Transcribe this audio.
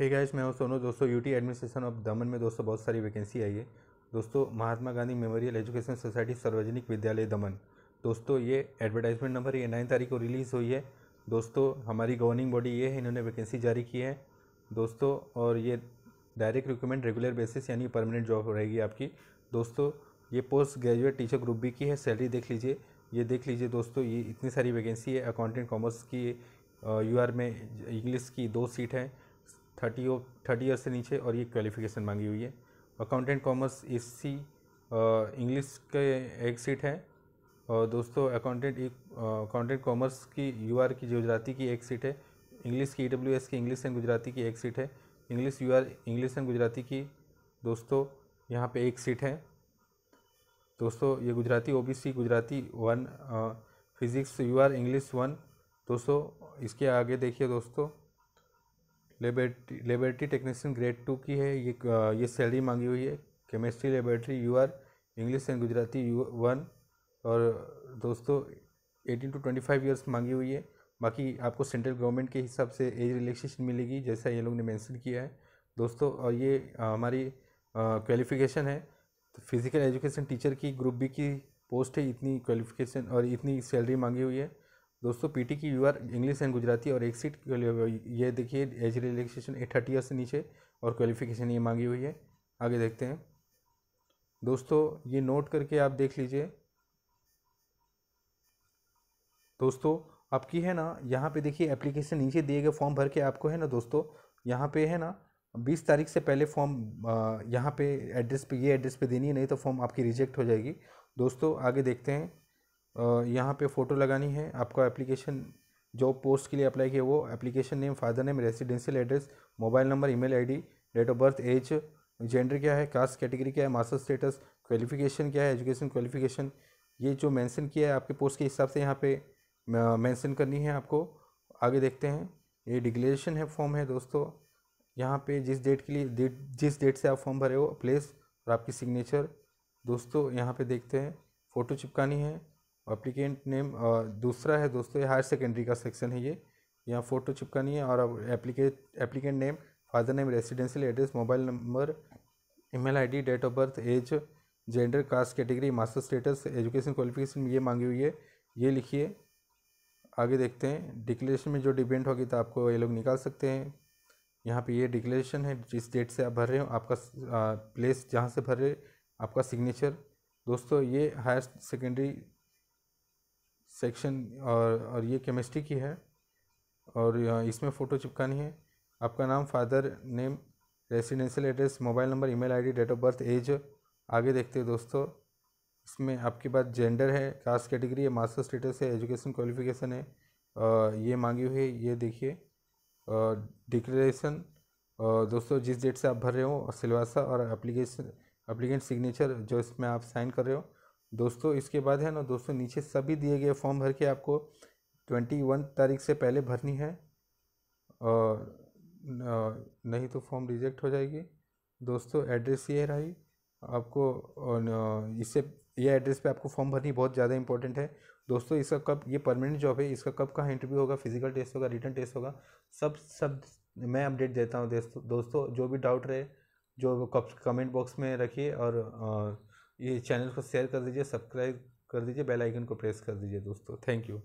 hey guys मैं हूं सोनू दोस्तों यूटी एडमिनिस्ट्रेशन ऑफ दमन में दोस्तों बहुत सारी वैकेंसी आई है दोस्तों Mahatma Gandhi memorial education society सार्वजनिक विद्यालय दमन दोस्तों ये एडवर्टाइजमेंट नंबर ये नाइन तारीख को रिलीज़ हुई है दोस्तों हमारी गवर्निंग बॉडी ये है इन्होंने वैकेंसी जारी की है दोस्तों और ये डायरेक्ट रिक्रूटमेंट रेगुलर बेसिस यानी परमानेंट जॉब रहेगी आपकी दोस्तों ये post graduate teacher group B की है सैलरी देख लीजिए ये देख लीजिए दोस्तों ये इतनी सारी वैकेंसी है अकाउंटेंट कॉमर्स की यू आर में इंग्लिश की दो सीट हैं थर्टी ओ थर्टी ईयर से नीचे और ये क्वालिफिकेशन मांगी हुई है अकाउंटेंट कॉमर्स एस इंग्लिश के एक सीट है और दोस्तों अकाउंटेंट अकाउंटेंट कॉमर्स की यू आर की गुजराती की एक सीट है इंग्लिश की ई डब्ल्यू एस की इंग्लिश एंड गुजराती की एक सीट है English U R English and Gujarati की दोस्तों यहाँ पे एक सीट है दोस्तों ये Gujarati O B C Gujarati one physics U R English one दोस्तों इसके आगे देखिए दोस्तों laboratory laboratory technician grade two की है ये ये सैलरी मांगी हुई है chemistry laboratory U R English and Gujarati U one और दोस्तों eighteen to twenty five years मांगी हुई है बाकी आपको सेंट्रल गवर्नमेंट के हिसाब से एज रिलैक्सेशन मिलेगी जैसा ये लोग ने मैंसन किया है दोस्तों और ये हमारी क्वालिफिकेशन है तो फिज़िकल एजुकेशन टीचर की ग्रुप बी की पोस्ट है इतनी क्वालिफिकेशन और इतनी सैलरी मांगी हुई है दोस्तों पीटी की U R English and Gujarati और एक सीट ये देखिए age relaxation at thirty year से नीचे और क्वालिफिकेशन ये मांगी हुई है आगे देखते हैं दोस्तों ये नोट करके आप देख लीजिए दोस्तों आपकी है ना यहाँ पे देखिए एप्लीकेशन नीचे दिए गए फॉर्म भर के आपको है ना दोस्तों यहाँ पे है ना बीस तारीख से पहले फॉर्म यहाँ पे एड्रेस पे ये एड्रेस पे देनी है नहीं तो फॉर्म आपकी रिजेक्ट हो जाएगी दोस्तों आगे देखते हैं यहाँ पे फ़ोटो लगानी है आपका एप्लीकेशन जॉब पोस्ट के लिए अप्लाई किया वो application name father name residential address mobile number email ID date of birth age gender क्या है कास्ट कैटेगरी क्या है मास्टर स्टेटस क्वालिफिकेशन क्या है एजुकेशन क्वालिफिकेशन ये जो मेंशन किया है आपके पोस्ट के हिसाब से यहाँ पे मेंशन करनी है आपको आगे देखते हैं ये डिक्लेरेशन है फॉर्म है दोस्तों यहाँ पे जिस डेट के लिए डेट जिस डेट से आप फॉर्म भरे हो प्लेस और आपकी सिग्नेचर दोस्तों यहाँ पे देखते हैं फ़ोटो चिपकानी है अप्लीकेंट नेम दूसरा है दोस्तों हायर सेकेंडरी का सेक्शन है ये यहाँ फ़ोटो चिपकानी है और applicant applicant name father name residential address mobile number email ID date of birth age gender caste category master status education qualification ये मांगी हुई है ये लिखिए आगे देखते हैं डिक्लेरेशन में जो डिपेंड होगी तो आपको ये लोग निकाल सकते हैं यहाँ पे ये डिक्लेरेशन है जिस डेट से आप भर रहे हो आपका प्लेस जहाँ से भर रहे आपका सिग्नेचर दोस्तों ये हायर सेकेंडरी सेक्शन और और ये केमिस्ट्री की है और इसमें फ़ोटो चिपकानी है आपका नाम father name residential address mobile number email ID date of birth age आगे देखते हैं दोस्तों इसमें आपके पास जेंडर है कास्ट कैटेगरी है मास्टर स्टेटस है एजुकेशन क्वालिफिकेशन है ये मांगी हुई है ये देखिए डिक्लेरेशन दोस्तों जिस डेट से आप भर रहे हो सिलवासा और अप्लीकेशन अप्लीकेंट सिग्नेचर जो इसमें आप साइन कर रहे हो दोस्तों इसके बाद है ना दोस्तों नीचे सभी दिए गए फॉर्म भर के आपको ट्वेंटी वन तारीख से पहले भरनी है और नहीं तो फॉर्म रिजेक्ट हो जाएगी दोस्तों एड्रेस ये रही आपको इससे ये एड्रेस पे आपको फॉर्म भरनी बहुत ज़्यादा इंपॉर्टेंट है दोस्तों इसका कब ये परमानेंट जॉब है इसका कब कहाँ इंटरव्यू होगा फिजिकल टेस्ट होगा रिटर्न टेस्ट होगा सब सब मैं अपडेट देता हूँ दोस्तों दोस्तों जो भी डाउट रहे जो कमेंट बॉक्स में रखिए और आ, ये चैनल को शेयर कर दीजिए सब्सक्राइब कर दीजिए बेल आइकन को प्रेस कर दीजिए दोस्तों थैंक यू